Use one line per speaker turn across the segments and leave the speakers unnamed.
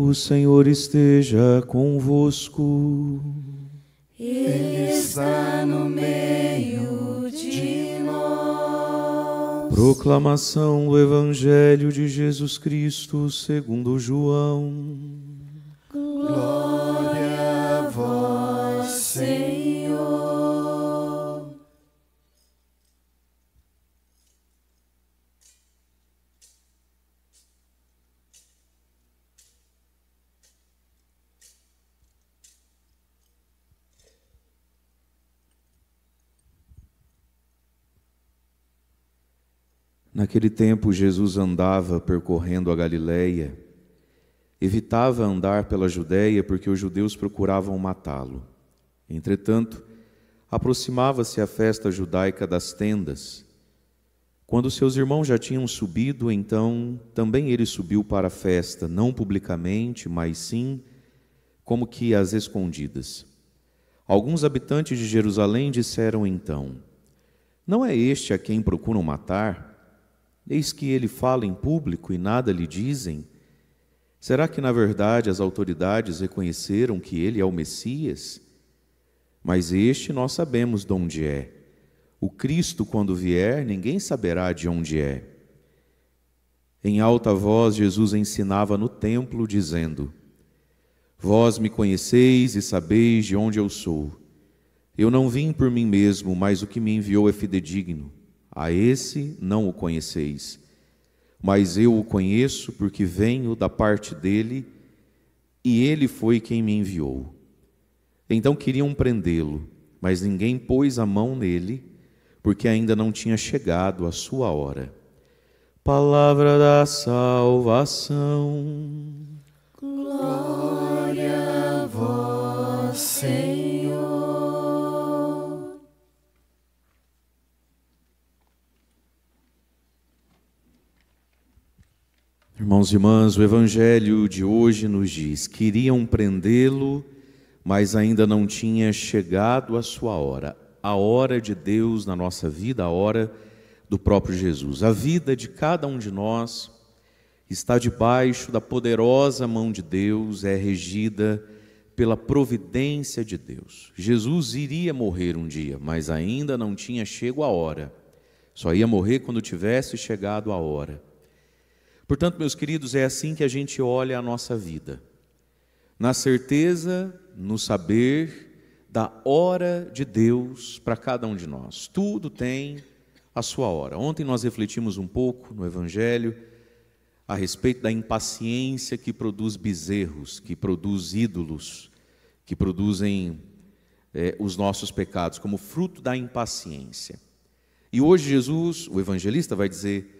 O Senhor esteja convosco. Ele está no meio de nós. Proclamação do Evangelho de Jesus Cristo segundo João. Glória Naquele tempo, Jesus andava percorrendo a Galiléia. Evitava andar pela Judéia porque os judeus procuravam matá-lo. Entretanto, aproximava-se a festa judaica das tendas. Quando seus irmãos já tinham subido, então também ele subiu para a festa, não publicamente, mas sim como que às escondidas. Alguns habitantes de Jerusalém disseram então: Não é este a quem procuram matar? Eis que ele fala em público e nada lhe dizem. Será que, na verdade, as autoridades reconheceram que ele é o Messias? Mas este nós sabemos de onde é. O Cristo, quando vier, ninguém saberá de onde é. Em alta voz, Jesus ensinava no templo, dizendo: Vós me conheceis e sabeis de onde eu sou. Eu não vim por mim mesmo, mas o que me enviou é fidedigno. A esse não o conheceis, mas eu o conheço porque venho da parte dele e ele foi quem me enviou. Então queriam prendê-lo, mas ninguém pôs a mão nele, porque ainda não tinha chegado a sua hora. Palavra da salvação. Glória a vós, Senhor. Irmãos e irmãs, o Evangelho de hoje nos diz: queriam prendê-lo, mas ainda não tinha chegado a sua hora, a hora de Deus na nossa vida, a hora do próprio Jesus. A vida de cada um de nós está debaixo da poderosa mão de Deus, é regida pela providência de Deus. Jesus iria morrer um dia, mas ainda não tinha chego a hora, só ia morrer quando tivesse chegado a hora. Portanto, meus queridos, é assim que a gente olha a nossa vida. Na certeza, no saber da hora de Deus para cada um de nós. Tudo tem a sua hora. Ontem nós refletimos um pouco no Evangelho a respeito da impaciência que produz bezerros, que produz ídolos, que produzem é, os nossos pecados, como fruto da impaciência. E hoje Jesus, o evangelista, vai dizer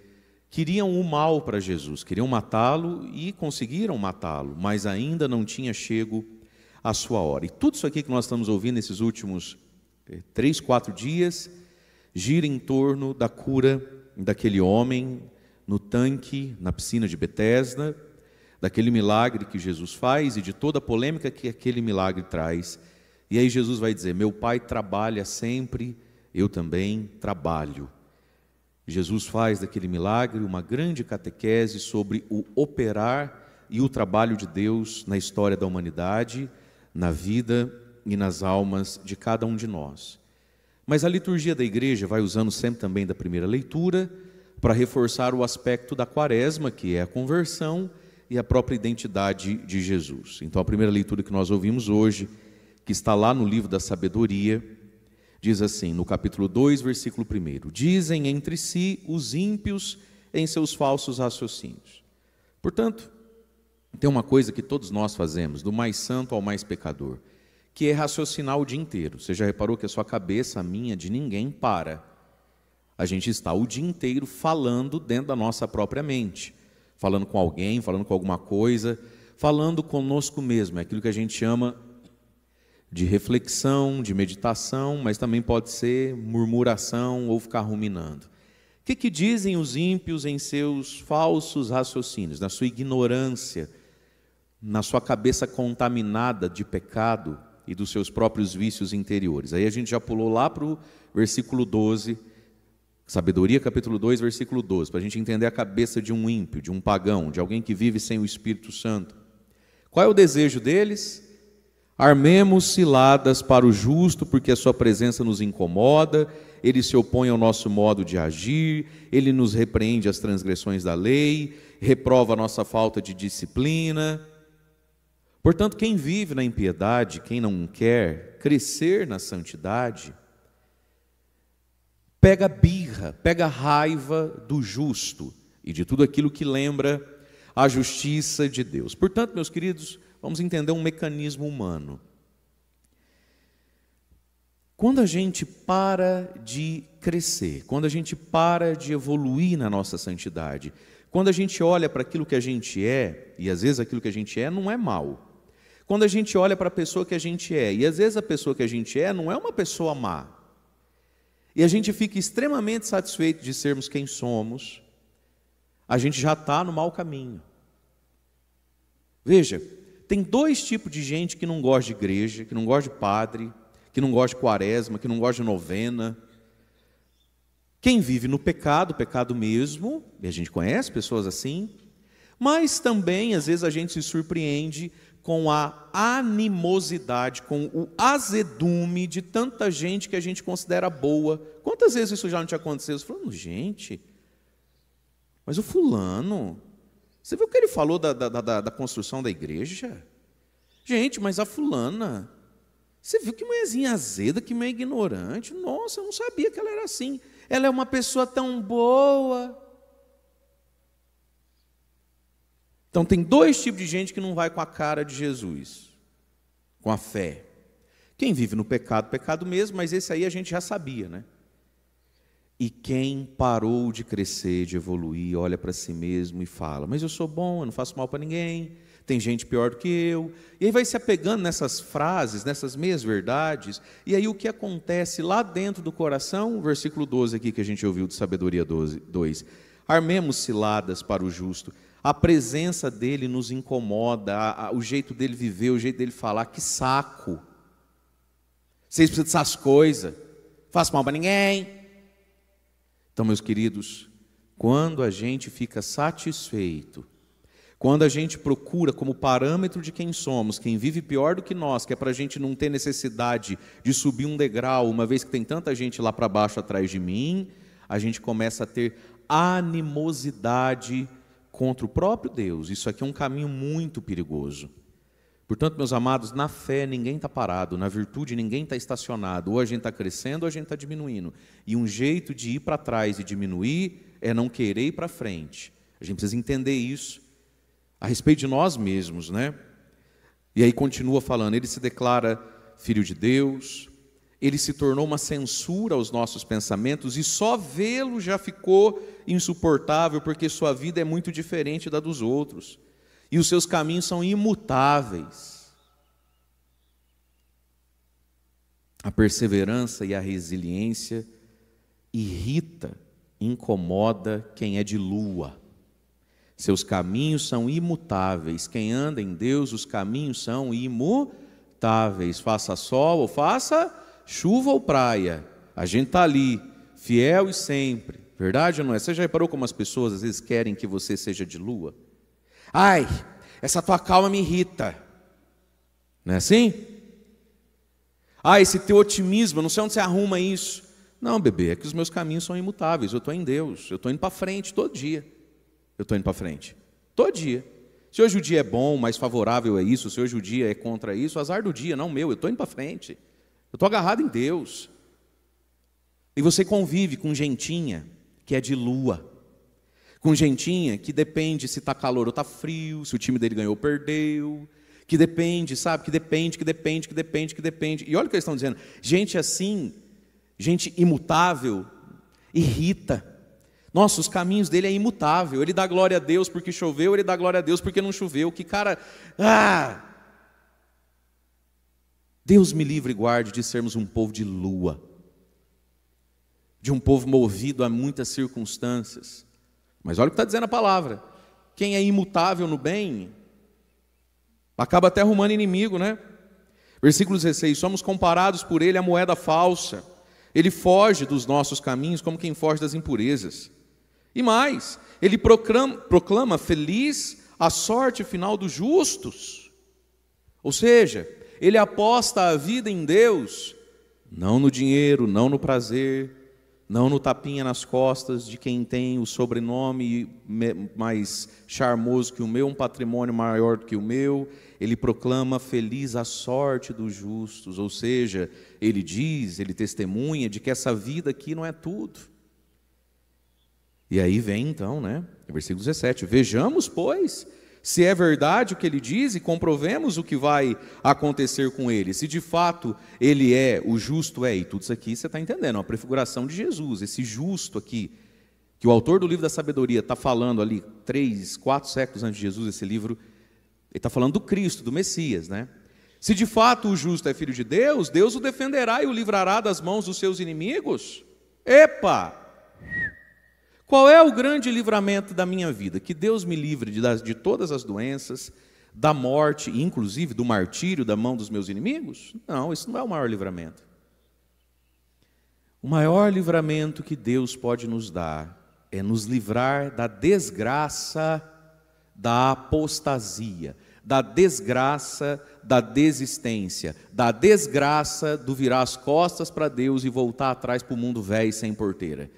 queriam o mal para Jesus, queriam matá-lo e conseguiram matá-lo, mas ainda não tinha chego a sua hora. E tudo isso aqui que nós estamos ouvindo nesses últimos eh, três, quatro dias gira em torno da cura daquele homem no tanque, na piscina de Betesda, daquele milagre que Jesus faz e de toda a polêmica que aquele milagre traz. E aí Jesus vai dizer: Meu pai trabalha sempre, eu também trabalho. Jesus faz daquele milagre uma grande catequese sobre o operar e o trabalho de Deus na história da humanidade, na vida e nas almas de cada um de nós. Mas a liturgia da igreja vai usando sempre também da primeira leitura para reforçar o aspecto da quaresma, que é a conversão e a própria identidade de Jesus. Então, a primeira leitura que nós ouvimos hoje, que está lá no livro da sabedoria, Diz assim, no capítulo 2, versículo 1: Dizem entre si os ímpios em seus falsos raciocínios. Portanto, tem uma coisa que todos nós fazemos, do mais santo ao mais pecador, que é raciocinar o dia inteiro. Você já reparou que a sua cabeça, a minha, de ninguém, para. A gente está o dia inteiro falando dentro da nossa própria mente, falando com alguém, falando com alguma coisa, falando conosco mesmo, é aquilo que a gente chama de reflexão, de meditação, mas também pode ser murmuração ou ficar ruminando. O que, que dizem os ímpios em seus falsos raciocínios, na sua ignorância, na sua cabeça contaminada de pecado e dos seus próprios vícios interiores? Aí a gente já pulou lá para o versículo 12, Sabedoria, capítulo 2, versículo 12, para a gente entender a cabeça de um ímpio, de um pagão, de alguém que vive sem o Espírito Santo. Qual é o desejo deles? Armemos ciladas para o justo, porque a sua presença nos incomoda, ele se opõe ao nosso modo de agir, ele nos repreende as transgressões da lei, reprova a nossa falta de disciplina. Portanto, quem vive na impiedade, quem não quer crescer na santidade, pega birra, pega raiva do justo e de tudo aquilo que lembra a justiça de Deus. Portanto, meus queridos, vamos entender um mecanismo humano. Quando a gente para de crescer, quando a gente para de evoluir na nossa santidade, quando a gente olha para aquilo que a gente é, e às vezes aquilo que a gente é não é mal. Quando a gente olha para a pessoa que a gente é, e às vezes a pessoa que a gente é não é uma pessoa má. E a gente fica extremamente satisfeito de sermos quem somos, a gente já está no mau caminho. Veja, tem dois tipos de gente que não gosta de igreja, que não gosta de padre, que não gosta de quaresma, que não gosta de novena. Quem vive no pecado, pecado mesmo, e a gente conhece pessoas assim, mas também, às vezes, a gente se surpreende com a animosidade, com o azedume de tanta gente que a gente considera boa. Quantas vezes isso já não te aconteceu? Você falando, gente, mas o fulano, você viu o que ele falou da, da, da, da construção da igreja? Gente, mas a fulana, você viu que mulherzinha azeda, que meio ignorante? Nossa, eu não sabia que ela era assim. Ela é uma pessoa tão boa. Então, tem dois tipos de gente que não vai com a cara de Jesus, com a fé. Quem vive no pecado, pecado mesmo, mas esse aí a gente já sabia, né? E quem parou de crescer, de evoluir, olha para si mesmo e fala: Mas eu sou bom, eu não faço mal para ninguém, tem gente pior do que eu. E aí vai se apegando nessas frases, nessas meias verdades. E aí o que acontece lá dentro do coração, versículo 12 aqui que a gente ouviu de Sabedoria 12, 2. Armemos ciladas para o justo. A presença dele nos incomoda, a, a, o jeito dele viver, o jeito dele falar, que saco. Vocês precisam dessas coisas. Faço mal para ninguém. Então, meus queridos, quando a gente fica satisfeito, quando a gente procura como parâmetro de quem somos, quem vive pior do que nós, que é para a gente não ter necessidade de subir um degrau, uma vez que tem tanta gente lá para baixo atrás de mim, a gente começa a ter animosidade contra o próprio Deus. Isso aqui é um caminho muito perigoso. Portanto, meus amados, na fé ninguém está parado, na virtude ninguém está estacionado. Ou a gente está crescendo ou a gente está diminuindo. E um jeito de ir para trás e diminuir é não querer ir para frente. A gente precisa entender isso a respeito de nós mesmos, né? E aí continua falando, ele se declara filho de Deus, ele se tornou uma censura aos nossos pensamentos e só vê-lo já ficou insuportável porque sua vida é muito diferente da dos outros e os seus caminhos são imutáveis. A perseverança e a resiliência irrita, incomoda quem é de lua. Seus caminhos são imutáveis. Quem anda em Deus, os caminhos são imutáveis. Faça sol ou faça chuva ou praia. A gente está ali, fiel e sempre. Verdade ou não é? Você já reparou como as pessoas às vezes querem que você seja de lua? Ai, essa tua calma me irrita. Não é assim? Ai, esse teu otimismo, não sei onde você arruma isso. Não, bebê, é que os meus caminhos são imutáveis. Eu estou em Deus, eu estou indo para frente todo dia. Eu estou indo para frente todo dia. Se hoje o dia é bom, mais favorável a é isso, se hoje o dia é contra isso, azar do dia, não meu, eu estou indo para frente. Eu estou agarrado em Deus. E você convive com gentinha que é de lua. Com gentinha que depende se está calor ou está frio, se o time dele ganhou ou perdeu, que depende, sabe? Que depende, que depende, que depende, que depende. E olha o que eles estão dizendo. Gente assim, gente imutável, irrita. Nossa, os caminhos dele é imutável. Ele dá glória a Deus porque choveu, ele dá glória a Deus porque não choveu. Que cara. Ah! Deus me livre e guarde de sermos um povo de lua, de um povo movido a muitas circunstâncias, mas olha o que está dizendo a palavra. Quem é imutável no bem, acaba até arrumando inimigo, né? Versículo 16: Somos comparados por ele à moeda falsa. Ele foge dos nossos caminhos como quem foge das impurezas. E mais, ele proclama, proclama feliz a sorte final dos justos. Ou seja, ele aposta a vida em Deus, não no dinheiro, não no prazer, não no tapinha nas costas de quem tem o sobrenome mais charmoso que o meu, um patrimônio maior do que o meu. Ele proclama feliz a sorte dos justos, ou seja, ele diz, ele testemunha de que essa vida aqui não é tudo. E aí vem então, né? Versículo 17: Vejamos, pois, se é verdade o que ele diz e comprovemos o que vai acontecer com ele. Se de fato ele é, o justo é, e tudo isso aqui você está entendendo, a prefiguração de Jesus, esse justo aqui, que o autor do livro da sabedoria está falando ali, três, quatro séculos antes de Jesus, esse livro, ele está falando do Cristo, do Messias, né? Se de fato o justo é filho de Deus, Deus o defenderá e o livrará das mãos dos seus inimigos. Epa! Qual é o grande livramento da minha vida? Que Deus me livre de, de todas as doenças, da morte, inclusive do martírio da mão dos meus inimigos? Não, isso não é o maior livramento. O maior livramento que Deus pode nos dar é nos livrar da desgraça da apostasia, da desgraça da desistência, da desgraça do virar as costas para Deus e voltar atrás para o mundo velho sem porteira.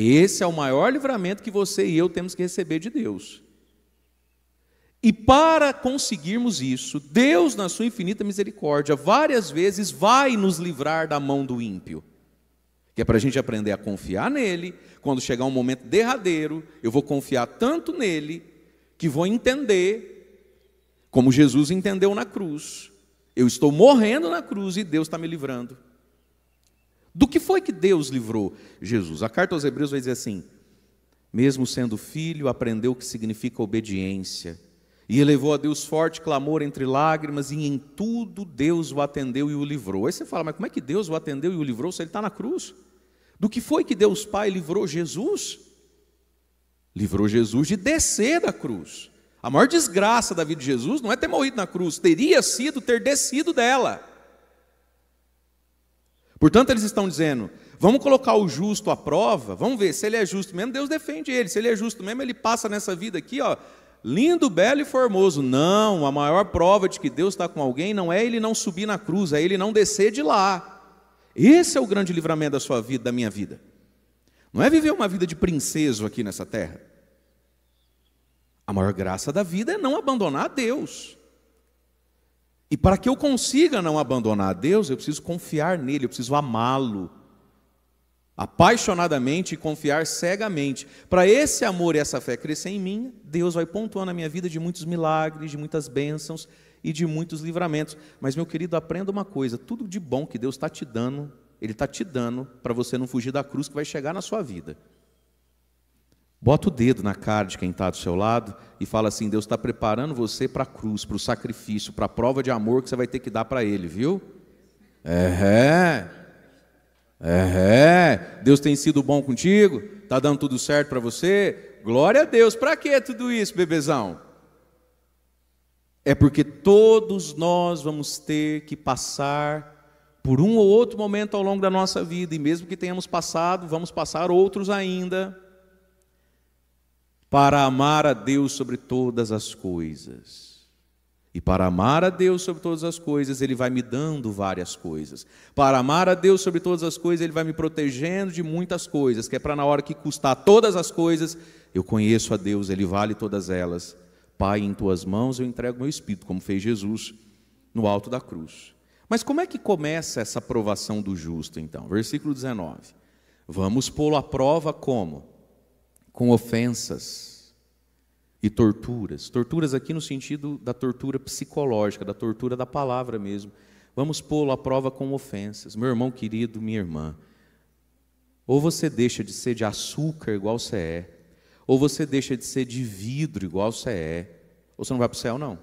Esse é o maior livramento que você e eu temos que receber de Deus. E para conseguirmos isso, Deus, na sua infinita misericórdia, várias vezes vai nos livrar da mão do ímpio. Que é para a gente aprender a confiar nele. Quando chegar um momento derradeiro, eu vou confiar tanto nele que vou entender, como Jesus entendeu na cruz. Eu estou morrendo na cruz e Deus está me livrando. Do que foi que Deus livrou Jesus? A carta aos Hebreus vai dizer assim: mesmo sendo filho, aprendeu o que significa obediência. E elevou a Deus forte clamor entre lágrimas, e em tudo Deus o atendeu e o livrou. Aí você fala, mas como é que Deus o atendeu e o livrou se ele está na cruz? Do que foi que Deus Pai livrou Jesus? Livrou Jesus de descer da cruz. A maior desgraça da vida de Jesus não é ter morrido na cruz, teria sido ter descido dela. Portanto, eles estão dizendo: vamos colocar o justo à prova, vamos ver se ele é justo mesmo, Deus defende ele. Se ele é justo mesmo, ele passa nessa vida aqui, ó, lindo, belo e formoso. Não, a maior prova de que Deus está com alguém não é ele não subir na cruz, é ele não descer de lá. Esse é o grande livramento da sua vida, da minha vida. Não é viver uma vida de princeso aqui nessa terra. A maior graça da vida é não abandonar Deus. E para que eu consiga não abandonar a Deus, eu preciso confiar nele, eu preciso amá-lo apaixonadamente e confiar cegamente. Para esse amor e essa fé crescer em mim, Deus vai pontuando a minha vida de muitos milagres, de muitas bênçãos e de muitos livramentos. Mas, meu querido, aprenda uma coisa: tudo de bom que Deus está te dando, Ele está te dando para você não fugir da cruz que vai chegar na sua vida. Bota o dedo na cara de quem está do seu lado e fala assim: Deus está preparando você para a cruz, para o sacrifício, para a prova de amor que você vai ter que dar para Ele, viu? É, é, Deus tem sido bom contigo, está dando tudo certo para você. Glória a Deus, para que tudo isso, bebezão? É porque todos nós vamos ter que passar por um ou outro momento ao longo da nossa vida, e mesmo que tenhamos passado, vamos passar outros ainda para amar a Deus sobre todas as coisas. E para amar a Deus sobre todas as coisas, Ele vai me dando várias coisas. Para amar a Deus sobre todas as coisas, Ele vai me protegendo de muitas coisas, que é para na hora que custar todas as coisas, eu conheço a Deus, Ele vale todas elas. Pai, em tuas mãos eu entrego meu espírito, como fez Jesus no alto da cruz. Mas como é que começa essa provação do justo, então? Versículo 19. Vamos pô-lo à prova como? com ofensas e torturas. Torturas aqui no sentido da tortura psicológica, da tortura da palavra mesmo. Vamos pô-lo à prova com ofensas. Meu irmão querido, minha irmã, ou você deixa de ser de açúcar igual você é, ou você deixa de ser de vidro igual você é, ou você não vai para o céu, não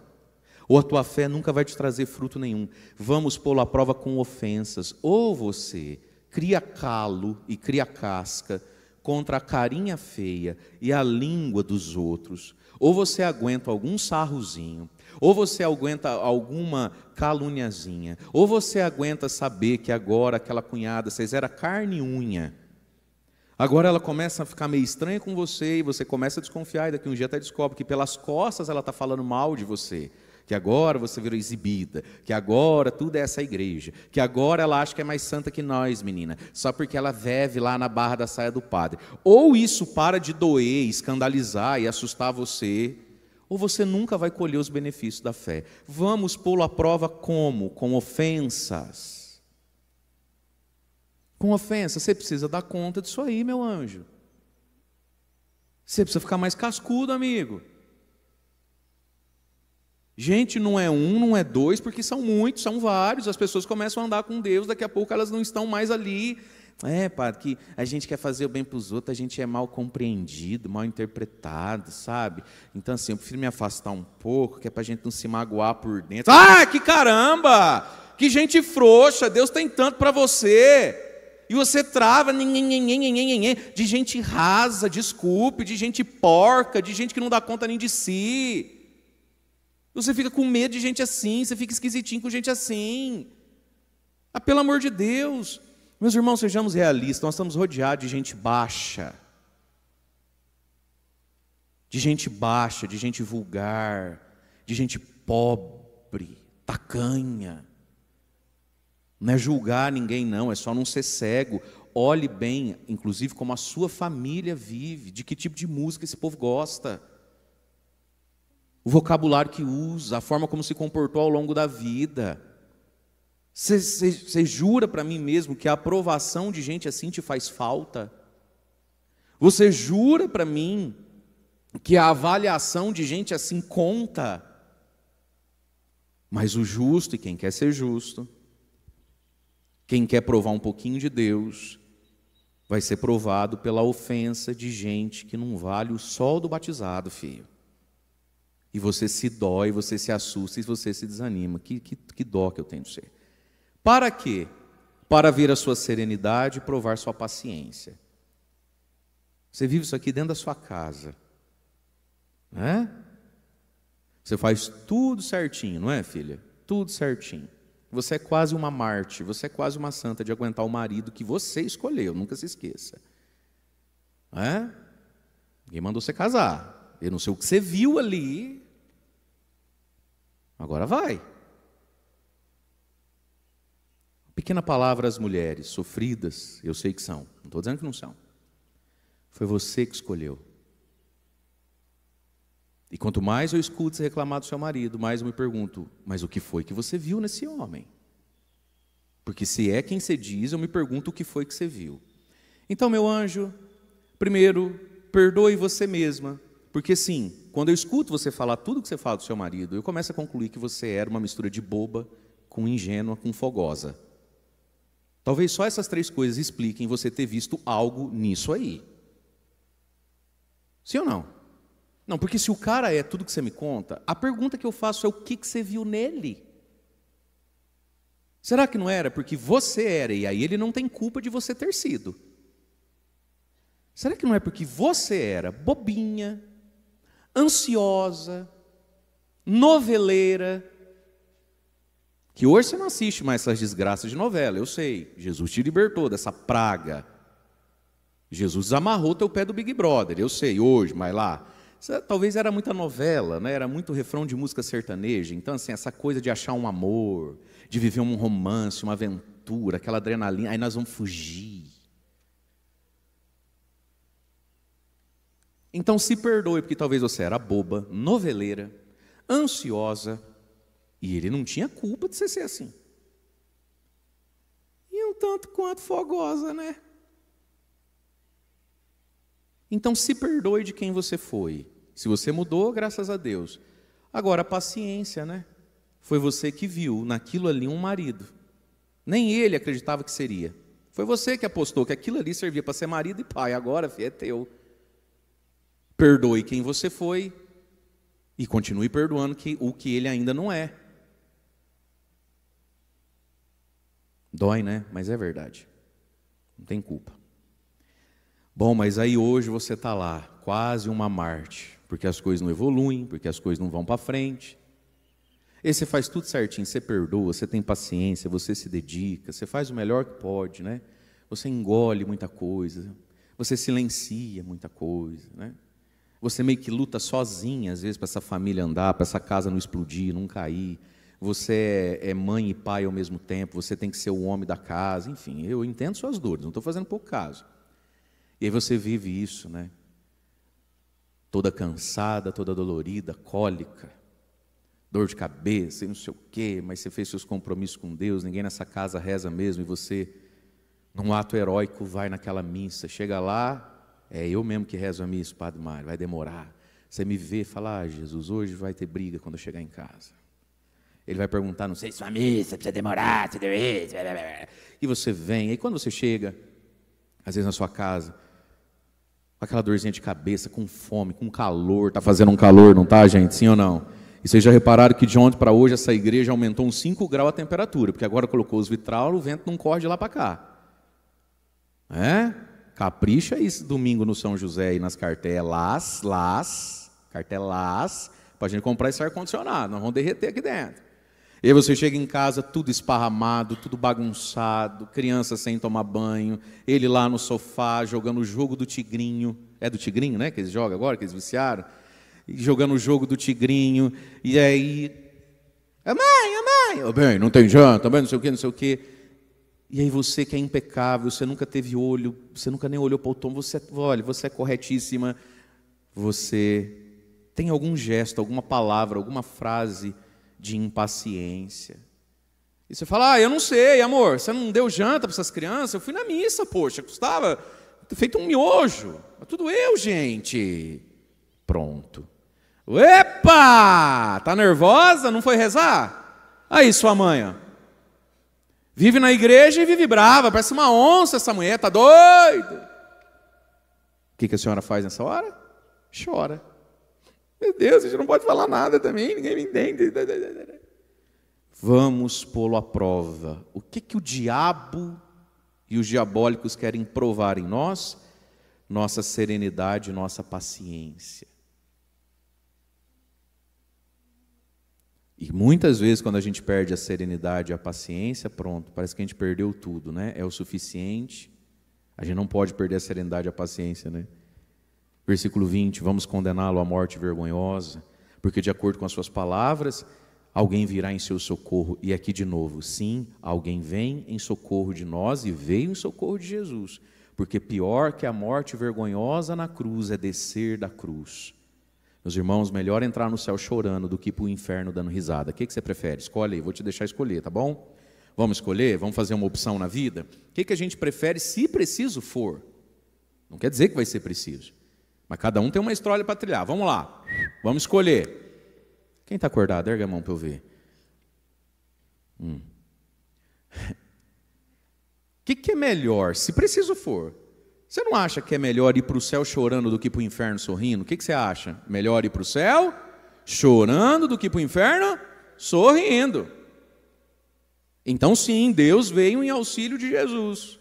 ou a tua fé nunca vai te trazer fruto nenhum. Vamos pô-lo à prova com ofensas. Ou você cria calo e cria casca contra a carinha feia e a língua dos outros. Ou você aguenta algum sarrozinho, ou você aguenta alguma caluniazinha, ou você aguenta saber que agora aquela cunhada, vocês era carne e unha. Agora ela começa a ficar meio estranha com você e você começa a desconfiar e daqui um dia até descobre que pelas costas ela está falando mal de você que agora você virou exibida, que agora tudo é essa igreja, que agora ela acha que é mais santa que nós, menina, só porque ela veve lá na barra da saia do padre. Ou isso para de doer, escandalizar e assustar você, ou você nunca vai colher os benefícios da fé. Vamos pô-lo à prova como? Com ofensas. Com ofensas. você precisa dar conta disso aí, meu anjo. Você precisa ficar mais cascudo, amigo. Gente, não é um, não é dois, porque são muitos, são vários. As pessoas começam a andar com Deus, daqui a pouco elas não estão mais ali. É, padre, que a gente quer fazer o bem para os outros, a gente é mal compreendido, mal interpretado, sabe? Então, assim, eu prefiro me afastar um pouco, que é para a gente não se magoar por dentro. Ah, que caramba! Que gente frouxa, Deus tem tanto para você. E você trava de gente rasa, desculpe, de gente porca, de gente que não dá conta nem de si. Você fica com medo de gente assim, você fica esquisitinho com gente assim. Ah, pelo amor de Deus. Meus irmãos, sejamos realistas, nós estamos rodeados de gente baixa. De gente baixa, de gente vulgar, de gente pobre, tacanha. Não é julgar ninguém, não, é só não ser cego. Olhe bem, inclusive, como a sua família vive, de que tipo de música esse povo gosta o vocabulário que usa, a forma como se comportou ao longo da vida. Você jura para mim mesmo que a aprovação de gente assim te faz falta? Você jura para mim que a avaliação de gente assim conta? Mas o justo e quem quer ser justo, quem quer provar um pouquinho de Deus, vai ser provado pela ofensa de gente que não vale o sol do batizado, filho. E você se dói, você se assusta e você se desanima. Que, que, que dó que eu tenho de ser. Para quê? Para vir a sua serenidade e provar sua paciência. Você vive isso aqui dentro da sua casa. Né? Você faz tudo certinho, não é, filha? Tudo certinho. Você é quase uma Marte, você é quase uma santa de aguentar o marido que você escolheu, nunca se esqueça. É? Ninguém mandou você casar. Eu não sei o que você viu ali, Agora vai. Pequena palavra às mulheres sofridas, eu sei que são, não estou dizendo que não são. Foi você que escolheu. E quanto mais eu escuto você reclamar do seu marido, mais eu me pergunto: mas o que foi que você viu nesse homem? Porque se é quem você diz, eu me pergunto o que foi que você viu. Então, meu anjo, primeiro, perdoe você mesma, porque sim, quando eu escuto você falar tudo que você fala do seu marido, eu começo a concluir que você era uma mistura de boba com ingênua com fogosa. Talvez só essas três coisas expliquem você ter visto algo nisso aí. Sim ou não? Não, porque se o cara é tudo que você me conta, a pergunta que eu faço é o que, que você viu nele? Será que não era porque você era e aí ele não tem culpa de você ter sido? Será que não é porque você era bobinha, ansiosa, noveleira. Que hoje você não assiste mais essas desgraças de novela, eu sei. Jesus te libertou dessa praga. Jesus amarrou teu pé do Big Brother, eu sei, hoje, mas lá. É, talvez era muita novela, né? era muito refrão de música sertaneja. Então, assim, essa coisa de achar um amor, de viver um romance, uma aventura, aquela adrenalina, aí nós vamos fugir Então se perdoe, porque talvez você era boba, noveleira, ansiosa, e ele não tinha culpa de você ser assim. E um tanto quanto fogosa, né? Então se perdoe de quem você foi. Se você mudou, graças a Deus. Agora, paciência, né? Foi você que viu naquilo ali um marido. Nem ele acreditava que seria. Foi você que apostou que aquilo ali servia para ser marido e pai. Agora, filho, é teu. Perdoe quem você foi e continue perdoando que, o que ele ainda não é. Dói, né? Mas é verdade. Não tem culpa. Bom, mas aí hoje você está lá, quase uma Marte, porque as coisas não evoluem, porque as coisas não vão para frente. E você faz tudo certinho, você perdoa, você tem paciência, você se dedica, você faz o melhor que pode, né? Você engole muita coisa, você silencia muita coisa, né? Você meio que luta sozinha, às vezes, para essa família andar, para essa casa não explodir, não cair. Você é, é mãe e pai ao mesmo tempo, você tem que ser o homem da casa, enfim, eu entendo suas dores, não estou fazendo pouco caso. E aí você vive isso, né? Toda cansada, toda dolorida, cólica, dor de cabeça e não sei o quê, mas você fez seus compromissos com Deus, ninguém nessa casa reza mesmo, e você, num ato heróico, vai naquela missa, chega lá, é eu mesmo que rezo a missa, Padre Mário, vai demorar. Você me vê falar, ah, Jesus, hoje vai ter briga quando eu chegar em casa. Ele vai perguntar, não sei se sua missa, precisa demorar, tudo isso. E você vem, e quando você chega, às vezes na sua casa, com aquela dorzinha de cabeça, com fome, com calor, tá fazendo um calor, não tá, gente? Sim ou não? E vocês já repararam que de ontem para hoje essa igreja aumentou uns 5 graus a temperatura, porque agora colocou os vitral, o vento não corre de lá para cá. É? Capricha esse domingo no São José e nas cartelas, las, cartelas, para a gente comprar esse ar-condicionado, nós vamos derreter aqui dentro. E aí você chega em casa tudo esparramado, tudo bagunçado, criança sem tomar banho, ele lá no sofá jogando o jogo do tigrinho. É do tigrinho, né? Que eles jogam agora, que eles viciaram. Jogando o jogo do tigrinho. E aí. Mãe, mãe! bem, não tem janta, bem, não sei o quê, não sei o quê. E aí você que é impecável, você nunca teve olho, você nunca nem olhou para o tom, você, olha, você é corretíssima, você tem algum gesto, alguma palavra, alguma frase de impaciência. E você fala, ah, eu não sei, amor, você não deu janta para essas crianças? Eu fui na missa, poxa, custava feito um miojo. Mas tudo eu, gente. Pronto. Epa! Tá nervosa? Não foi rezar? Aí, sua mãe, ó. Vive na igreja e vive brava, parece uma onça essa mulher, tá doido. O que, que a senhora faz nessa hora? Chora. Meu Deus, a gente não pode falar nada também, ninguém me entende. Vamos pô-lo à prova. O que, que o diabo e os diabólicos querem provar em nós? Nossa serenidade, nossa paciência. E muitas vezes, quando a gente perde a serenidade, a paciência, pronto, parece que a gente perdeu tudo, né? É o suficiente. A gente não pode perder a serenidade, a paciência, né? Versículo 20: Vamos condená-lo à morte vergonhosa, porque de acordo com as suas palavras, alguém virá em seu socorro. E aqui de novo, sim, alguém vem em socorro de nós e veio em socorro de Jesus. Porque pior que a morte vergonhosa na cruz é descer da cruz meus irmãos, melhor entrar no céu chorando do que ir para o inferno dando risada. O que, que você prefere? Escolhe aí, vou te deixar escolher, tá bom? Vamos escolher? Vamos fazer uma opção na vida? O que, que a gente prefere se preciso for? Não quer dizer que vai ser preciso. Mas cada um tem uma história para trilhar. Vamos lá. Vamos escolher. Quem está acordado? Erga a mão para eu ver. Hum. O que, que é melhor, se preciso for? Você não acha que é melhor ir para o céu chorando do que para o inferno sorrindo? O que, que você acha? Melhor ir para o céu chorando do que para o inferno sorrindo. Então, sim, Deus veio em auxílio de Jesus.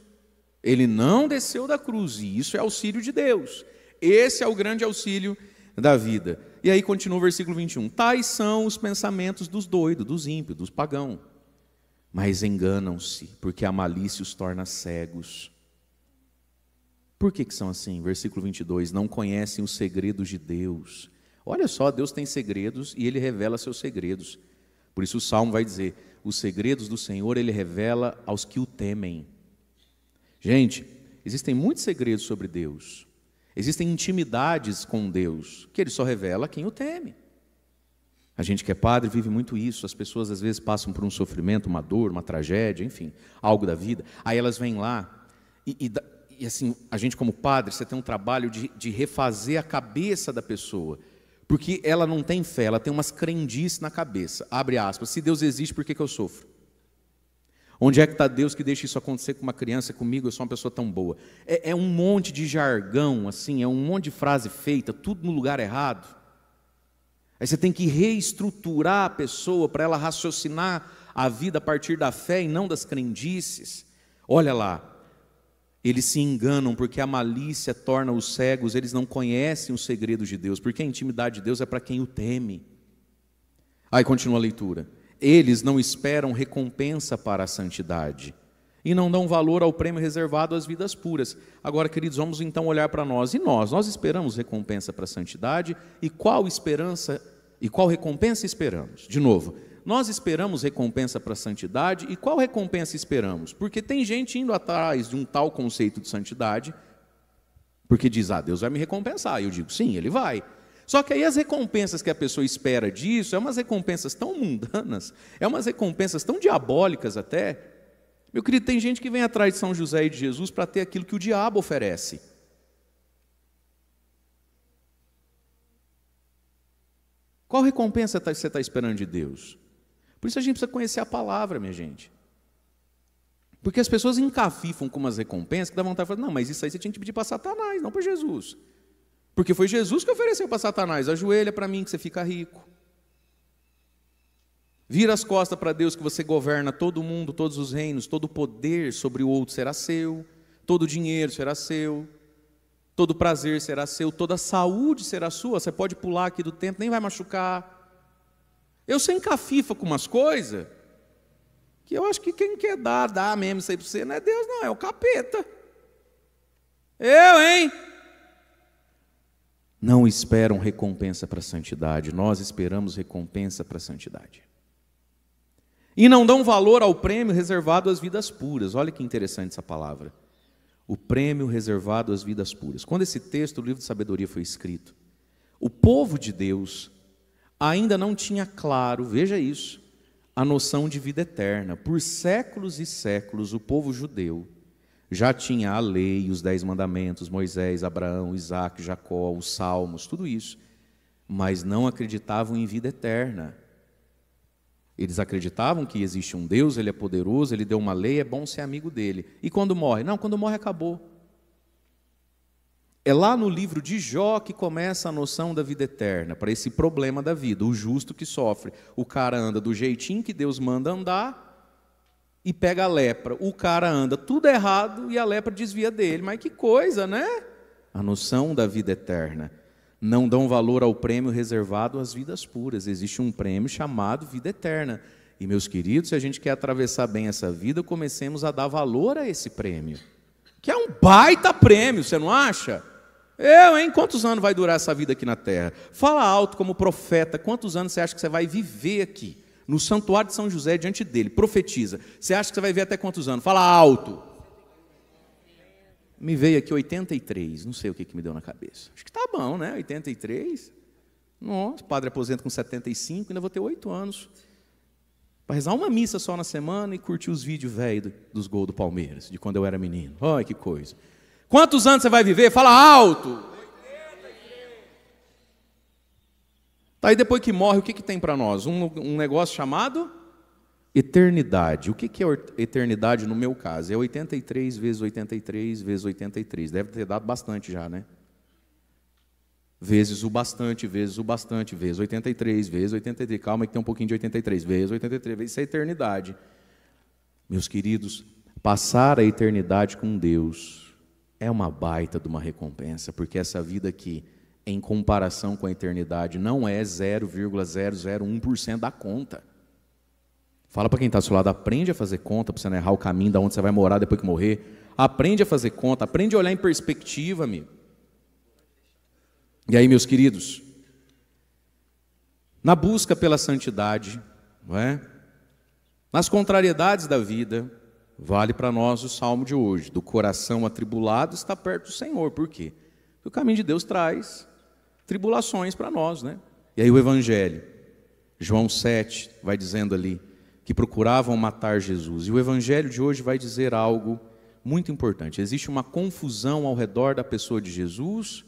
Ele não desceu da cruz, e isso é auxílio de Deus. Esse é o grande auxílio da vida. E aí continua o versículo 21. Tais são os pensamentos dos doidos, dos ímpios, dos pagãos. Mas enganam-se, porque a malícia os torna cegos por que, que são assim? Versículo 22. Não conhecem os segredos de Deus. Olha só, Deus tem segredos e ele revela seus segredos. Por isso o salmo vai dizer: os segredos do Senhor ele revela aos que o temem. Gente, existem muitos segredos sobre Deus. Existem intimidades com Deus que ele só revela a quem o teme. A gente que é padre vive muito isso. As pessoas às vezes passam por um sofrimento, uma dor, uma tragédia, enfim, algo da vida. Aí elas vêm lá e, e e assim, a gente como padre, você tem um trabalho de, de refazer a cabeça da pessoa. Porque ela não tem fé, ela tem umas crendices na cabeça. Abre aspas. Se Deus existe, por que, que eu sofro? Onde é que está Deus que deixa isso acontecer com uma criança, comigo? Eu sou uma pessoa tão boa. É, é um monte de jargão, assim, é um monte de frase feita, tudo no lugar errado. Aí você tem que reestruturar a pessoa para ela raciocinar a vida a partir da fé e não das crendices. Olha lá, eles se enganam porque a malícia torna os cegos, eles não conhecem os segredos de Deus, porque a intimidade de Deus é para quem o teme. Aí continua a leitura. Eles não esperam recompensa para a santidade e não dão valor ao prêmio reservado às vidas puras. Agora, queridos, vamos então olhar para nós. E nós, nós esperamos recompensa para a santidade, e qual esperança e qual recompensa esperamos? De novo, nós esperamos recompensa para a santidade, e qual recompensa esperamos? Porque tem gente indo atrás de um tal conceito de santidade, porque diz, ah, Deus vai me recompensar. E eu digo, sim, ele vai. Só que aí as recompensas que a pessoa espera disso, é umas recompensas tão mundanas, é umas recompensas tão diabólicas até. Meu querido, tem gente que vem atrás de São José e de Jesus para ter aquilo que o diabo oferece. Qual recompensa tá, você está esperando de Deus? Por isso a gente precisa conhecer a palavra, minha gente. Porque as pessoas encafifam com umas recompensas que dá vontade de falar, não, mas isso aí você tinha que pedir para Satanás, não para Jesus. Porque foi Jesus que ofereceu para Satanás, ajoelha para mim que você fica rico. Vira as costas para Deus que você governa todo mundo, todos os reinos, todo poder sobre o outro será seu, todo dinheiro será seu, todo prazer será seu, toda saúde será sua. Você pode pular aqui do tempo, nem vai machucar. Eu sou encafifa com umas coisas que eu acho que quem quer dar, dá mesmo isso aí para você, não é Deus, não, é o capeta. Eu, hein? Não esperam recompensa para a santidade, nós esperamos recompensa para a santidade. E não dão valor ao prêmio reservado às vidas puras. Olha que interessante essa palavra. O prêmio reservado às vidas puras. Quando esse texto, o livro de sabedoria, foi escrito, o povo de Deus ainda não tinha claro, veja isso, a noção de vida eterna. Por séculos e séculos, o povo judeu já tinha a lei, os dez mandamentos, Moisés, Abraão, Isaac, Jacó, os salmos, tudo isso, mas não acreditavam em vida eterna. Eles acreditavam que existe um Deus, ele é poderoso, ele deu uma lei, é bom ser amigo dele. E quando morre? Não, quando morre acabou. É lá no livro de Jó que começa a noção da vida eterna, para esse problema da vida, o justo que sofre. O cara anda do jeitinho que Deus manda andar e pega a lepra. O cara anda tudo errado e a lepra desvia dele. Mas que coisa, né? A noção da vida eterna. Não dão valor ao prêmio reservado às vidas puras. Existe um prêmio chamado vida eterna. E, meus queridos, se a gente quer atravessar bem essa vida, comecemos a dar valor a esse prêmio. Que é um baita prêmio, você não acha? Eu, hein? Quantos anos vai durar essa vida aqui na terra? Fala alto como profeta, quantos anos você acha que você vai viver aqui, no santuário de São José, diante dele? Profetiza. Você acha que você vai viver até quantos anos? Fala alto. Me veio aqui 83, não sei o que, que me deu na cabeça. Acho que tá bom, né? 83. Nossa, padre aposenta com 75, ainda vou ter 8 anos. Para rezar uma missa só na semana e curtir os vídeos velhos dos gols do Palmeiras, de quando eu era menino. Olha que coisa. Quantos anos você vai viver? Fala alto. Tá aí depois que morre, o que, que tem para nós? Um, um negócio chamado eternidade. O que, que é eternidade no meu caso? É 83 vezes 83 vezes 83. Deve ter dado bastante já, né? Vezes o bastante, vezes o bastante, vezes 83, vezes 83. Calma que tem um pouquinho de 83. Vezes 83, vezes isso é eternidade. Meus queridos, passar a eternidade com Deus é uma baita de uma recompensa, porque essa vida aqui, em comparação com a eternidade, não é 0,001% da conta. Fala para quem está ao seu lado, aprende a fazer conta para você não errar o caminho da onde você vai morar depois que morrer. Aprende a fazer conta, aprende a olhar em perspectiva, amigo. E aí, meus queridos, na busca pela santidade, não é? nas contrariedades da vida, Vale para nós o salmo de hoje. Do coração atribulado está perto do Senhor. Por quê? Porque o caminho de Deus traz tribulações para nós, né? E aí o Evangelho, João 7, vai dizendo ali que procuravam matar Jesus. E o Evangelho de hoje vai dizer algo muito importante. Existe uma confusão ao redor da pessoa de Jesus.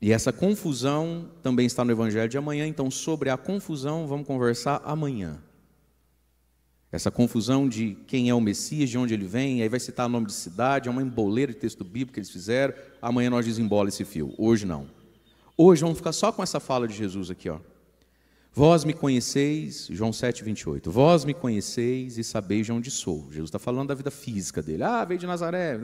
E essa confusão também está no Evangelho de amanhã, então sobre a confusão vamos conversar amanhã. Essa confusão de quem é o Messias, de onde ele vem, aí vai citar o nome de cidade, é uma emboleira de texto bíblico que eles fizeram. Amanhã nós desembola esse fio. Hoje não. Hoje vamos ficar só com essa fala de Jesus aqui, ó. Vós me conheceis, João 7, 28. Vós me conheceis e sabeis de onde sou. Jesus está falando da vida física dele. Ah, veio de Nazaré.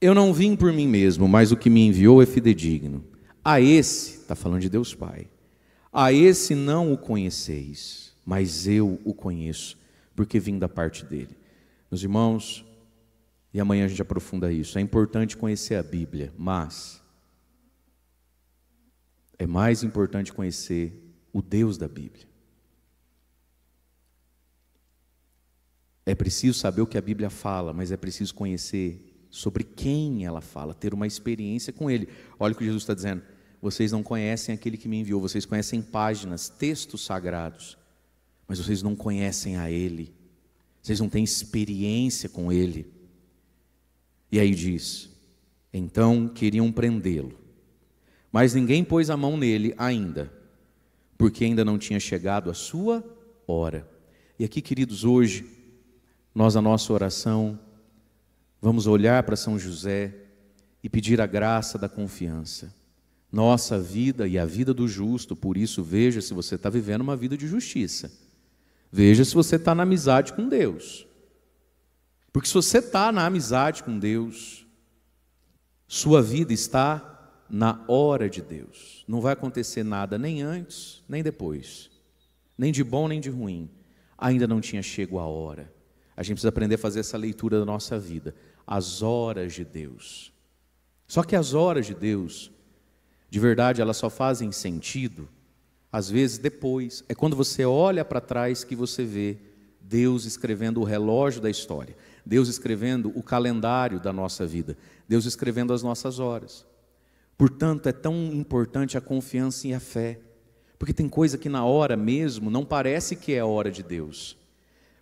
Eu não vim por mim mesmo, mas o que me enviou é fidedigno. A esse, está falando de Deus Pai, a esse não o conheceis mas eu o conheço, porque vim da parte dele. Meus irmãos, e amanhã a gente aprofunda isso. É importante conhecer a Bíblia, mas é mais importante conhecer o Deus da Bíblia. É preciso saber o que a Bíblia fala, mas é preciso conhecer sobre quem ela fala, ter uma experiência com ele. Olha o que Jesus está dizendo. Vocês não conhecem aquele que me enviou, vocês conhecem páginas, textos sagrados mas vocês não conhecem a Ele, vocês não têm experiência com Ele. E aí diz: então queriam prendê-lo, mas ninguém pôs a mão nele ainda, porque ainda não tinha chegado a sua hora. E aqui, queridos, hoje, nós, a nossa oração, vamos olhar para São José e pedir a graça da confiança. Nossa vida e a vida do justo, por isso, veja se você está vivendo uma vida de justiça Veja se você está na amizade com Deus. Porque se você está na amizade com Deus, sua vida está na hora de Deus. Não vai acontecer nada nem antes, nem depois, nem de bom, nem de ruim. Ainda não tinha chego a hora. A gente precisa aprender a fazer essa leitura da nossa vida. As horas de Deus. Só que as horas de Deus, de verdade, elas só fazem sentido às vezes depois, é quando você olha para trás que você vê Deus escrevendo o relógio da história, Deus escrevendo o calendário da nossa vida, Deus escrevendo as nossas horas. Portanto, é tão importante a confiança e a fé, porque tem coisa que na hora mesmo não parece que é a hora de Deus.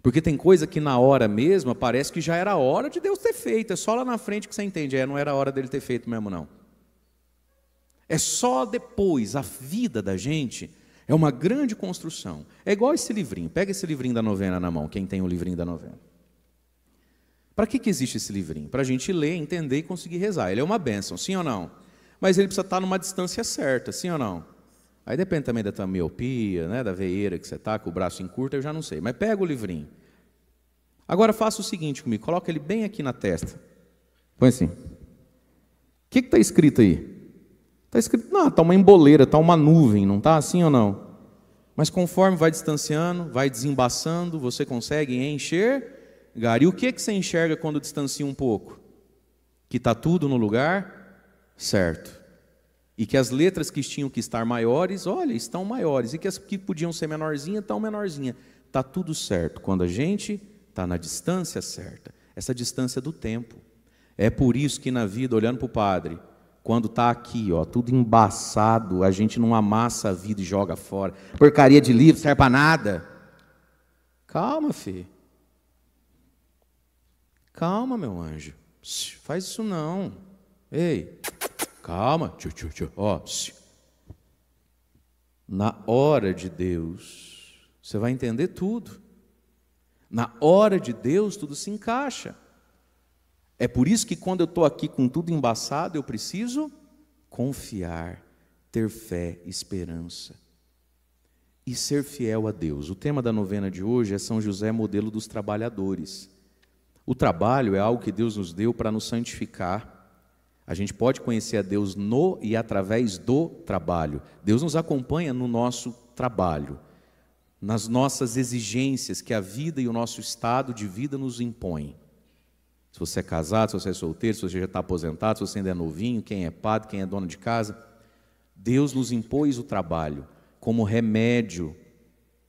Porque tem coisa que na hora mesma parece que já era a hora de Deus ter feito, é só lá na frente que você entende, é, não era a hora dele ter feito mesmo não. É só depois a vida da gente é uma grande construção. É igual esse livrinho. Pega esse livrinho da novena na mão, quem tem o livrinho da novena. Para que, que existe esse livrinho? Para a gente ler, entender e conseguir rezar. Ele é uma bênção, sim ou não? Mas ele precisa estar tá numa distância certa, sim ou não? Aí depende também da tua miopia, né, da veieira que você está, com o braço encurta, eu já não sei. Mas pega o livrinho. Agora faça o seguinte comigo, coloca ele bem aqui na testa. Põe assim. O que está escrito aí? Está escrito, não, está uma emboleira, está uma nuvem, não está assim ou não? Mas conforme vai distanciando, vai desembaçando, você consegue enxergar. E o que, que você enxerga quando distancia um pouco? Que está tudo no lugar certo. E que as letras que tinham que estar maiores, olha, estão maiores. E que as que podiam ser menorzinha, estão menorzinha. Está tudo certo. Quando a gente está na distância certa, essa distância do tempo. É por isso que na vida, olhando para o padre, quando está aqui, ó, tudo embaçado, a gente não amassa a vida e joga fora. Porcaria de livro, serve para nada. Calma, filho. Calma, meu anjo. Faz isso não. Ei, calma. Tchô, tchô, tchô. Ó, na hora de Deus, você vai entender tudo. Na hora de Deus, tudo se encaixa. É por isso que quando eu estou aqui com tudo embaçado, eu preciso confiar, ter fé, esperança e ser fiel a Deus. O tema da novena de hoje é São José, modelo dos trabalhadores. O trabalho é algo que Deus nos deu para nos santificar. A gente pode conhecer a Deus no e através do trabalho. Deus nos acompanha no nosso trabalho, nas nossas exigências que a vida e o nosso estado de vida nos impõem. Se você é casado, se você é solteiro, se você já está aposentado, se você ainda é novinho, quem é padre, quem é dono de casa. Deus nos impôs o trabalho como remédio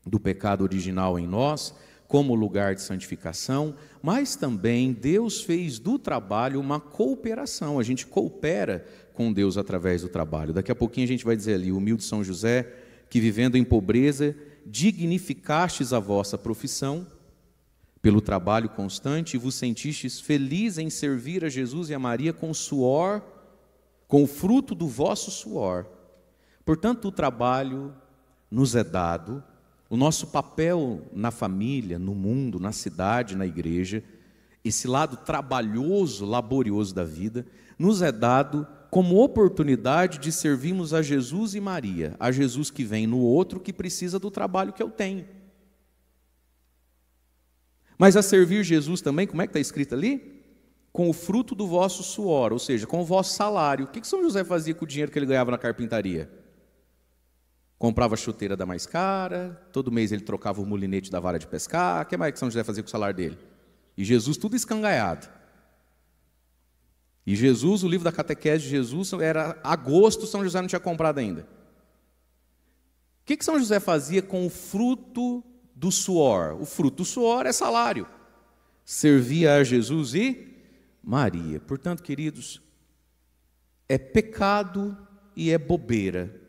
do pecado original em nós, como lugar de santificação, mas também Deus fez do trabalho uma cooperação. A gente coopera com Deus através do trabalho. Daqui a pouquinho a gente vai dizer ali, humilde São José, que vivendo em pobreza, dignificastes a vossa profissão pelo trabalho constante, vos sentistes feliz em servir a Jesus e a Maria com suor, com o fruto do vosso suor. Portanto, o trabalho nos é dado, o nosso papel na família, no mundo, na cidade, na igreja, esse lado trabalhoso, laborioso da vida, nos é dado como oportunidade de servirmos a Jesus e Maria, a Jesus que vem no outro que precisa do trabalho que eu tenho. Mas a servir Jesus também, como é que está escrito ali? Com o fruto do vosso suor, ou seja, com o vosso salário. O que, que São José fazia com o dinheiro que ele ganhava na carpintaria? Comprava a chuteira da mais cara, todo mês ele trocava o mulinete da vara de pescar. O que mais que São José fazia com o salário dele? E Jesus tudo escangaiado. E Jesus, o livro da catequese de Jesus, era agosto, São José não tinha comprado ainda. O que, que São José fazia com o fruto do suor. O fruto do suor é salário. Servia a Jesus e Maria. Portanto, queridos, é pecado e é bobeira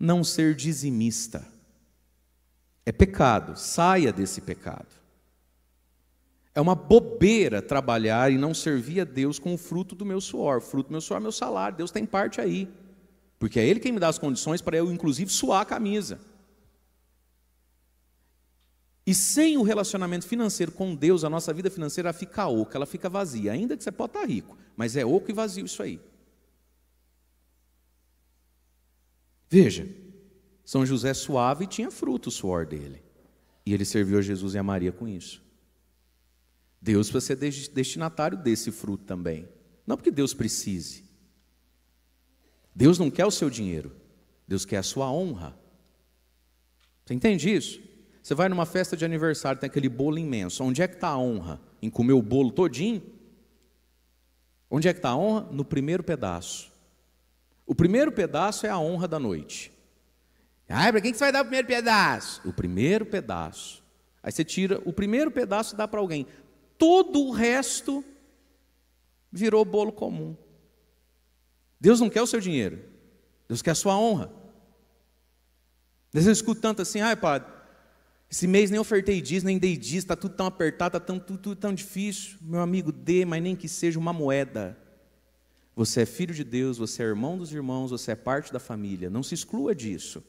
não ser dizimista. É pecado, saia desse pecado. É uma bobeira trabalhar e não servir a Deus com o fruto do meu suor. O fruto do meu suor é meu salário, Deus tem parte aí. Porque é Ele quem me dá as condições para eu, inclusive, suar a camisa. E sem o relacionamento financeiro com Deus, a nossa vida financeira fica oca, ela fica vazia, ainda que você possa estar tá rico, mas é oco e vazio isso aí. Veja, São José suave e tinha fruto o suor dele. E ele serviu a Jesus e a Maria com isso. Deus vai ser destinatário desse fruto também. Não porque Deus precise. Deus não quer o seu dinheiro, Deus quer a sua honra. Você entende isso? Você vai numa festa de aniversário, tem aquele bolo imenso. Onde é que está a honra? Em comer o bolo todinho? Onde é que está a honra? No primeiro pedaço. O primeiro pedaço é a honra da noite. Ah, para quem que você vai dar o primeiro pedaço? O primeiro pedaço. Aí você tira o primeiro pedaço e dá para alguém. Todo o resto virou bolo comum. Deus não quer o seu dinheiro. Deus quer a sua honra. Às vezes eu escuto tanto assim, ai, padre, esse mês nem ofertei diz, nem dei diz, está tudo tão apertado, está tão, tudo, tudo tão difícil. Meu amigo, dê, mas nem que seja uma moeda. Você é filho de Deus, você é irmão dos irmãos, você é parte da família. Não se exclua disso.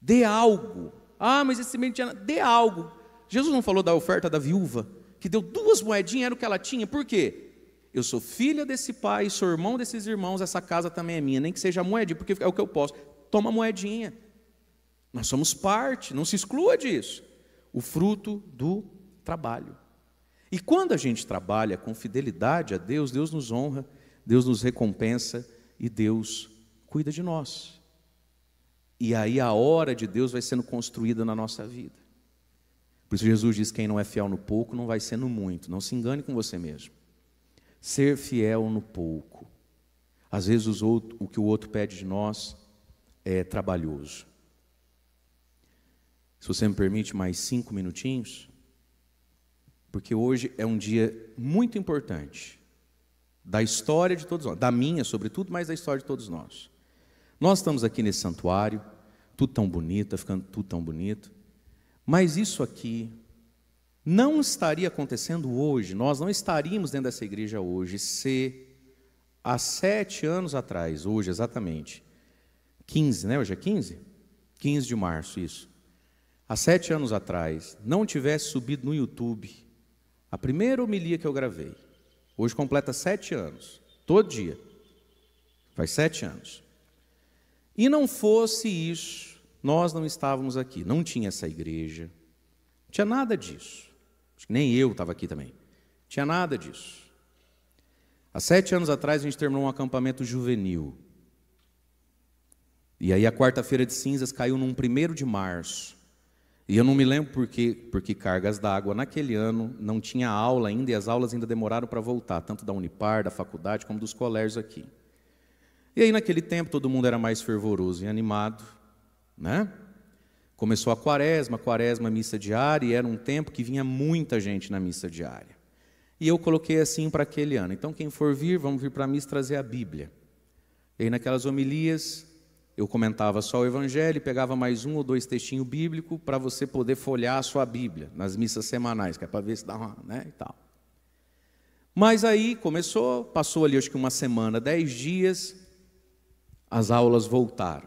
Dê algo. Ah, mas esse mês tinha. Dê algo. Jesus não falou da oferta da viúva, que deu duas moedinhas, era o que ela tinha. Por quê? Eu sou filha desse pai, sou irmão desses irmãos, essa casa também é minha. Nem que seja moedinha, porque é o que eu posso. Toma moedinha. Nós somos parte, não se exclua disso. O fruto do trabalho. E quando a gente trabalha com fidelidade a Deus, Deus nos honra, Deus nos recompensa e Deus cuida de nós. E aí a hora de Deus vai sendo construída na nossa vida. Por isso Jesus diz: quem não é fiel no pouco não vai ser no muito. Não se engane com você mesmo. Ser fiel no pouco. Às vezes o que o outro pede de nós é trabalhoso. Se você me permite mais cinco minutinhos, porque hoje é um dia muito importante da história de todos nós, da minha, sobretudo, mas da história de todos nós. Nós estamos aqui nesse santuário, tudo tão bonito, tá ficando tudo tão bonito, mas isso aqui não estaria acontecendo hoje, nós não estaríamos dentro dessa igreja hoje se há sete anos atrás, hoje exatamente, 15, né? Hoje é 15? 15 de março, isso há sete anos atrás, não tivesse subido no YouTube a primeira homilia que eu gravei, hoje completa sete anos, todo dia, faz sete anos, e não fosse isso, nós não estávamos aqui, não tinha essa igreja, não tinha nada disso, nem eu estava aqui também, não tinha nada disso. Há sete anos atrás a gente terminou um acampamento juvenil. E aí a quarta-feira de cinzas caiu num primeiro de março. E eu não me lembro por porque cargas d'água naquele ano não tinha aula ainda e as aulas ainda demoraram para voltar, tanto da Unipar, da faculdade, como dos colégios aqui. E aí naquele tempo todo mundo era mais fervoroso e animado, né? Começou a quaresma, quaresma, missa diária, e era um tempo que vinha muita gente na missa diária. E eu coloquei assim para aquele ano. Então, quem for vir, vamos vir para a missa trazer a Bíblia. E aí, naquelas homilias, eu comentava só o Evangelho, pegava mais um ou dois textinhos bíblicos para você poder folhear a sua Bíblia nas missas semanais, que é para ver se dá uma. Né, e tal. Mas aí começou, passou ali acho que uma semana, dez dias, as aulas voltaram.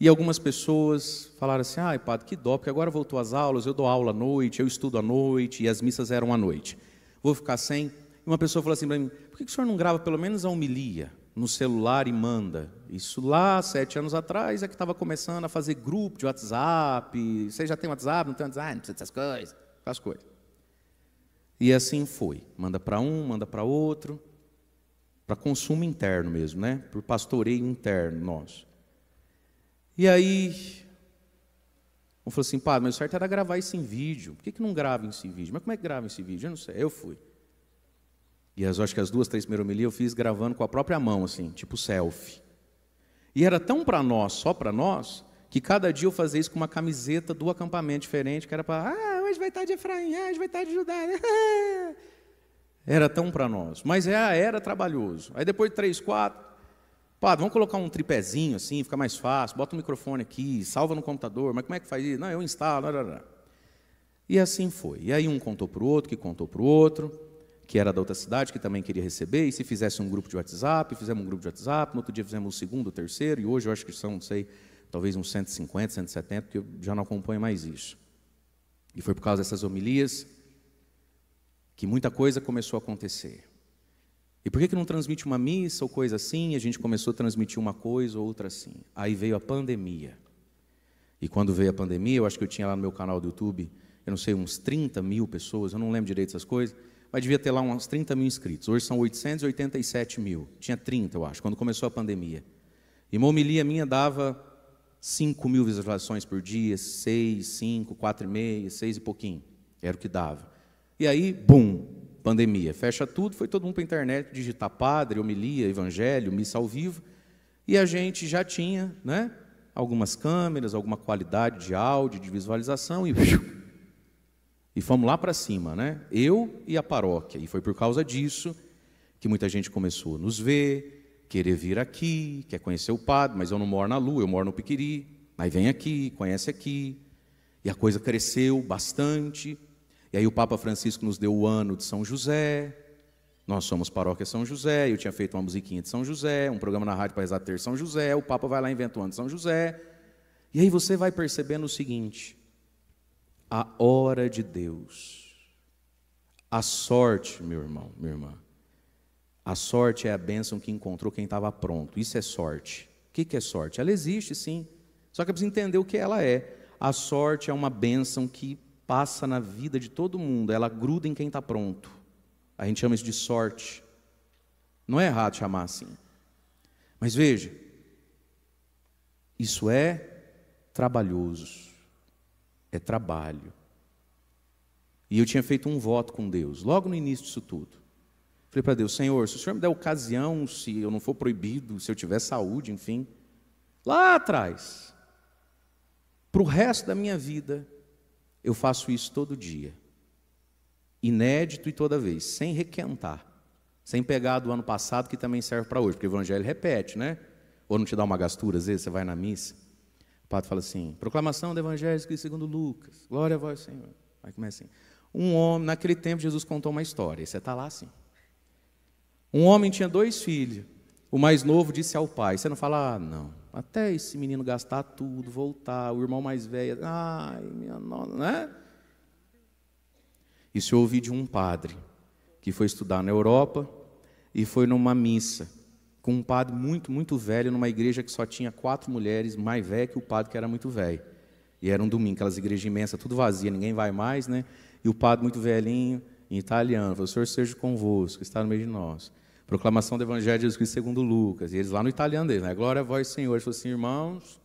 E algumas pessoas falaram assim: ai, ah, padre, que dó, porque agora voltou às aulas, eu dou aula à noite, eu estudo à noite, e as missas eram à noite. Vou ficar sem. E uma pessoa falou assim para mim: por que o senhor não grava pelo menos a homilia? no celular e manda. Isso lá, sete anos atrás, é que estava começando a fazer grupo de WhatsApp. Você já tem WhatsApp? Não tem WhatsApp? Ah, não precisa dessas coisas. Essas coisas. E assim foi. Manda para um, manda para outro. Para consumo interno mesmo, né? Para o pastoreio interno nosso. E aí, um falou assim, pá, meu certo era gravar isso em vídeo. Por que, que não grava isso em vídeo? Mas como é que grava esse vídeo? Eu não sei. Eu fui. E as, acho que as duas, três primeiras homilias eu fiz gravando com a própria mão, assim, tipo selfie. E era tão para nós, só para nós, que cada dia eu fazia isso com uma camiseta do acampamento diferente, que era para, ah, hoje vai estar de Efraim, ah, hoje vai estar de Judá. era tão para nós, mas era, é, era trabalhoso. Aí depois de três, quatro, Padre, vamos colocar um tripézinho assim, fica mais fácil, bota um microfone aqui, salva no computador, mas como é que faz isso? Não, eu instalo. Lá, lá, lá. E assim foi. E aí um contou para o outro, que contou para o outro que era da outra cidade, que também queria receber, e se fizesse um grupo de WhatsApp, fizemos um grupo de WhatsApp, no outro dia fizemos um segundo, o terceiro, e hoje eu acho que são, não sei, talvez uns 150, 170, porque eu já não acompanho mais isso. E foi por causa dessas homilias que muita coisa começou a acontecer. E por que, que não transmite uma missa ou coisa assim? E a gente começou a transmitir uma coisa ou outra assim. Aí veio a pandemia. E quando veio a pandemia, eu acho que eu tinha lá no meu canal do YouTube, eu não sei, uns 30 mil pessoas, eu não lembro direito essas coisas mas devia ter lá uns 30 mil inscritos. Hoje são 887 mil. Tinha 30, eu acho, quando começou a pandemia. E uma homilia minha dava 5 mil visualizações por dia, 6, 5, 4,5, 6 e pouquinho. Era o que dava. E aí, bum, pandemia. Fecha tudo, foi todo mundo para a internet digitar padre, homilia, evangelho, missa ao vivo. E a gente já tinha né, algumas câmeras, alguma qualidade de áudio, de visualização e e fomos lá para cima, né? Eu e a paróquia. E foi por causa disso que muita gente começou a nos ver, querer vir aqui, quer conhecer o padre, mas eu não moro na Lua, eu moro no Piquiri. Aí vem aqui, conhece aqui. E a coisa cresceu bastante. E aí o Papa Francisco nos deu o ano de São José. Nós somos paróquia São José, eu tinha feito uma musiquinha de São José, um programa na rádio para exater São José, o Papa vai lá de São José. E aí você vai percebendo o seguinte: a hora de Deus. A sorte, meu irmão, minha irmã, a sorte é a bênção que encontrou quem estava pronto. Isso é sorte. O que é sorte? Ela existe, sim. Só que é preciso entender o que ela é. A sorte é uma bênção que passa na vida de todo mundo. Ela gruda em quem está pronto. A gente chama isso de sorte. Não é errado chamar assim. Mas veja, isso é trabalhoso é trabalho. E eu tinha feito um voto com Deus, logo no início disso tudo. Falei para Deus, Senhor, se o Senhor me der ocasião, se eu não for proibido, se eu tiver saúde, enfim, lá atrás, para o resto da minha vida, eu faço isso todo dia. Inédito e toda vez, sem requentar. Sem pegar do ano passado, que também serve para hoje, porque o Evangelho repete, né? Ou não te dá uma gastura, às vezes você vai na missa padre fala assim: proclamação do Evangelho segundo Lucas, glória a vós, Senhor. Aí começa assim: um homem, naquele tempo Jesus contou uma história, você está lá assim. Um homem tinha dois filhos, o mais novo disse ao pai: você não fala, ah, não, até esse menino gastar tudo, voltar, o irmão mais velho, ai, minha nona, né? Isso eu ouvi de um padre que foi estudar na Europa e foi numa missa com um padre muito, muito velho, numa igreja que só tinha quatro mulheres, mais velha que o padre, que era muito velho. E era um domingo, aquelas igrejas imensas, tudo vazia, ninguém vai mais, né? E o padre muito velhinho, em italiano, falou, o Senhor seja convosco, está no meio de nós. Proclamação do Evangelho de Jesus Cristo segundo Lucas. E eles lá no italiano deles, né? Glória a vós, Senhor. Ele falou assim, irmãos,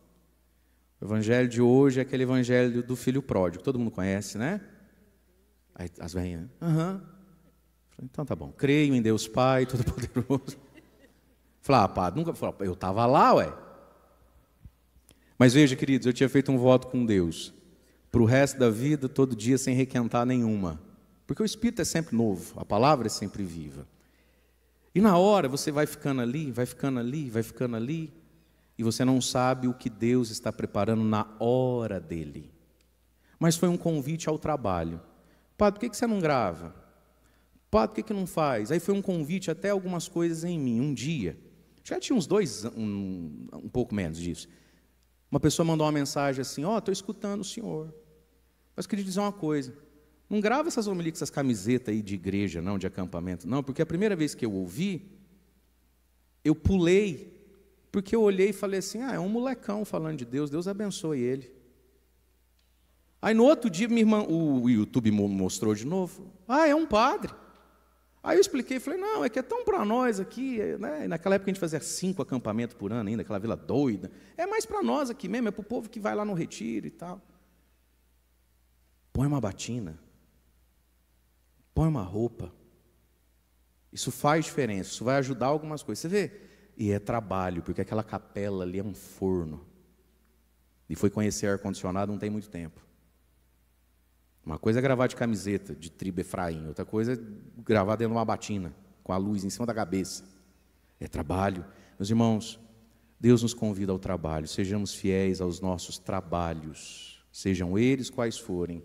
o Evangelho de hoje é aquele Evangelho do Filho Pródigo, todo mundo conhece, né? Aí, as velhinhas, aham. Então tá bom, creio em Deus Pai Todo-Poderoso Falar, ah, pá, nunca. eu estava lá, ué. Mas veja, queridos, eu tinha feito um voto com Deus. Para o resto da vida, todo dia, sem requentar nenhuma. Porque o Espírito é sempre novo, a palavra é sempre viva. E na hora você vai ficando ali, vai ficando ali, vai ficando ali, e você não sabe o que Deus está preparando na hora dele. Mas foi um convite ao trabalho. Padre, por que você não grava? Padre, por que não faz? Aí foi um convite até algumas coisas em mim. Um dia, já tinha uns dois, um, um pouco menos disso. Uma pessoa mandou uma mensagem assim: Ó, oh, estou escutando o senhor, mas queria dizer uma coisa. Não grava essas homilias com essas camisetas aí de igreja, não, de acampamento, não, porque a primeira vez que eu ouvi, eu pulei, porque eu olhei e falei assim: ah, é um molecão falando de Deus, Deus abençoe ele. Aí no outro dia, minha irmã, o YouTube mostrou de novo: ah, é um padre. Aí eu expliquei, falei, não, é que é tão para nós aqui, é, né? naquela época a gente fazia cinco acampamentos por ano ainda, aquela vila doida. É mais para nós aqui mesmo, é para o povo que vai lá no retiro e tal. Põe uma batina, põe uma roupa. Isso faz diferença, isso vai ajudar algumas coisas. Você vê? E é trabalho, porque aquela capela ali é um forno. E foi conhecer ar-condicionado não tem muito tempo. Uma coisa é gravar de camiseta, de tribo Efraim, outra coisa é gravar dentro de uma batina, com a luz em cima da cabeça. É trabalho. Meus irmãos, Deus nos convida ao trabalho, sejamos fiéis aos nossos trabalhos, sejam eles quais forem,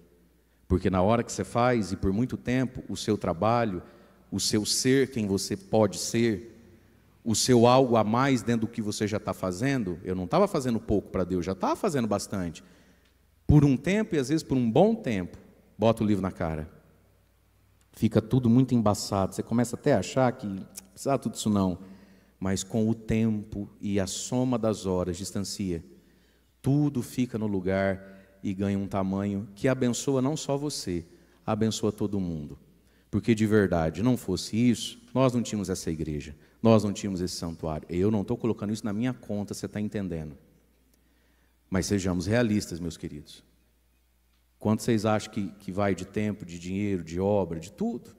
porque na hora que você faz e por muito tempo, o seu trabalho, o seu ser quem você pode ser, o seu algo a mais dentro do que você já está fazendo, eu não estava fazendo pouco para Deus, já estava fazendo bastante. Por um tempo e às vezes por um bom tempo, bota o livro na cara. Fica tudo muito embaçado. Você começa até a achar que não precisa tudo isso não. Mas com o tempo e a soma das horas distancia, tudo fica no lugar e ganha um tamanho que abençoa não só você, abençoa todo mundo. Porque de verdade, não fosse isso, nós não tínhamos essa igreja, nós não tínhamos esse santuário. Eu não estou colocando isso na minha conta, você está entendendo. Mas sejamos realistas, meus queridos. Quanto vocês acham que, que vai de tempo, de dinheiro, de obra, de tudo?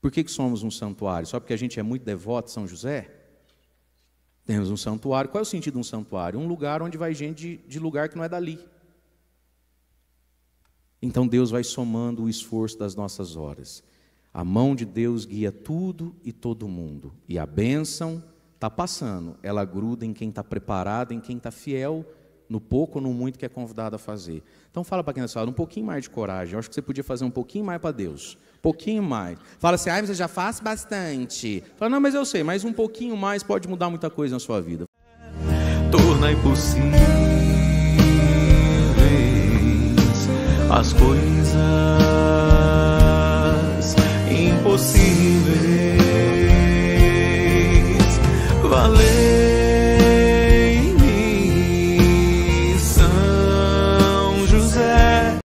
Por que, que somos um santuário? Só porque a gente é muito devoto de São José? Temos um santuário. Qual é o sentido de um santuário? Um lugar onde vai gente de, de lugar que não é dali. Então Deus vai somando o esforço das nossas horas. A mão de Deus guia tudo e todo mundo. E a bênção está passando, ela gruda em quem está preparado, em quem está fiel no pouco ou no muito que é convidado a fazer. Então fala para quem está um pouquinho mais de coragem. Eu acho que você podia fazer um pouquinho mais para Deus. Um pouquinho mais. Fala assim, ah, você já faz bastante. Fala, não, mas eu sei, mas um pouquinho mais pode mudar muita coisa na sua vida. Torna impossíveis as coisas impossíveis. Valeu.